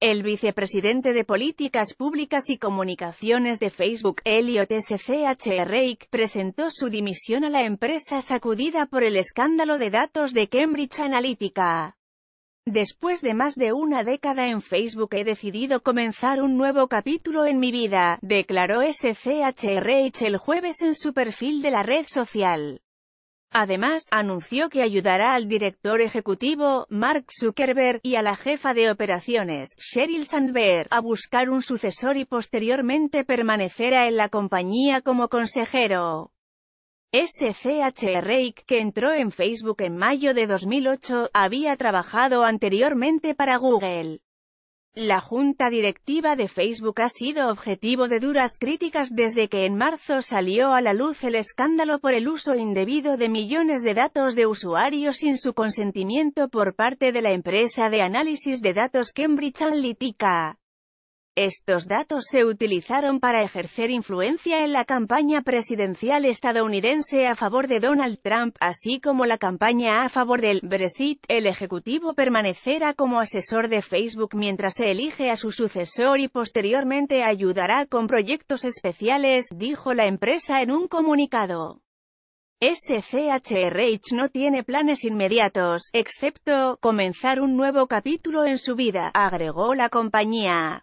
El vicepresidente de Políticas Públicas y Comunicaciones de Facebook, Elliot SCH presentó su dimisión a la empresa sacudida por el escándalo de datos de Cambridge Analytica. Después de más de una década en Facebook he decidido comenzar un nuevo capítulo en mi vida, declaró SCH el jueves en su perfil de la red social. Además, anunció que ayudará al director ejecutivo, Mark Zuckerberg, y a la jefa de operaciones, Sheryl Sandberg, a buscar un sucesor y posteriormente permanecerá en la compañía como consejero. C.H. que entró en Facebook en mayo de 2008, había trabajado anteriormente para Google. La junta directiva de Facebook ha sido objetivo de duras críticas desde que en marzo salió a la luz el escándalo por el uso indebido de millones de datos de usuarios sin su consentimiento por parte de la empresa de análisis de datos Cambridge Analytica. Estos datos se utilizaron para ejercer influencia en la campaña presidencial estadounidense a favor de Donald Trump, así como la campaña a favor del Brexit. El ejecutivo permanecerá como asesor de Facebook mientras se elige a su sucesor y posteriormente ayudará con proyectos especiales, dijo la empresa en un comunicado. SCHRH no tiene planes inmediatos, excepto comenzar un nuevo capítulo en su vida, agregó la compañía.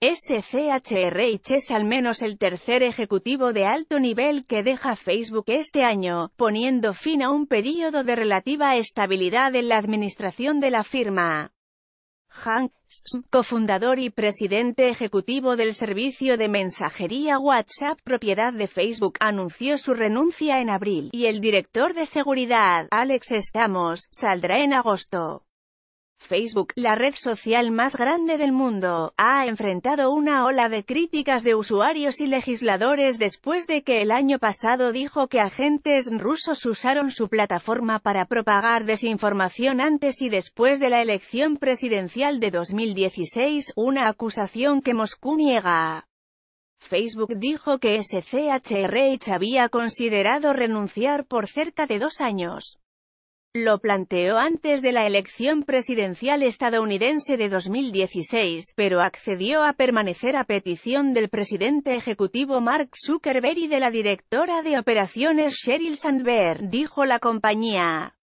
SCHRH es al menos el tercer ejecutivo de alto nivel que deja Facebook este año, poniendo fin a un período de relativa estabilidad en la administración de la firma. Hank, cofundador y presidente ejecutivo del servicio de mensajería WhatsApp propiedad de Facebook, anunció su renuncia en abril, y el director de seguridad, Alex Stamos, saldrá en agosto. Facebook, la red social más grande del mundo, ha enfrentado una ola de críticas de usuarios y legisladores después de que el año pasado dijo que agentes rusos usaron su plataforma para propagar desinformación antes y después de la elección presidencial de 2016, una acusación que Moscú niega. Facebook dijo que SCHRH había considerado renunciar por cerca de dos años. Lo planteó antes de la elección presidencial estadounidense de 2016, pero accedió a permanecer a petición del presidente ejecutivo Mark Zuckerberg y de la directora de operaciones Sheryl Sandberg, dijo la compañía.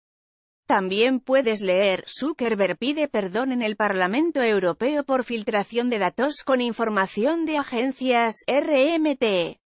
También puedes leer, Zuckerberg pide perdón en el Parlamento Europeo por filtración de datos con información de agencias, RMT.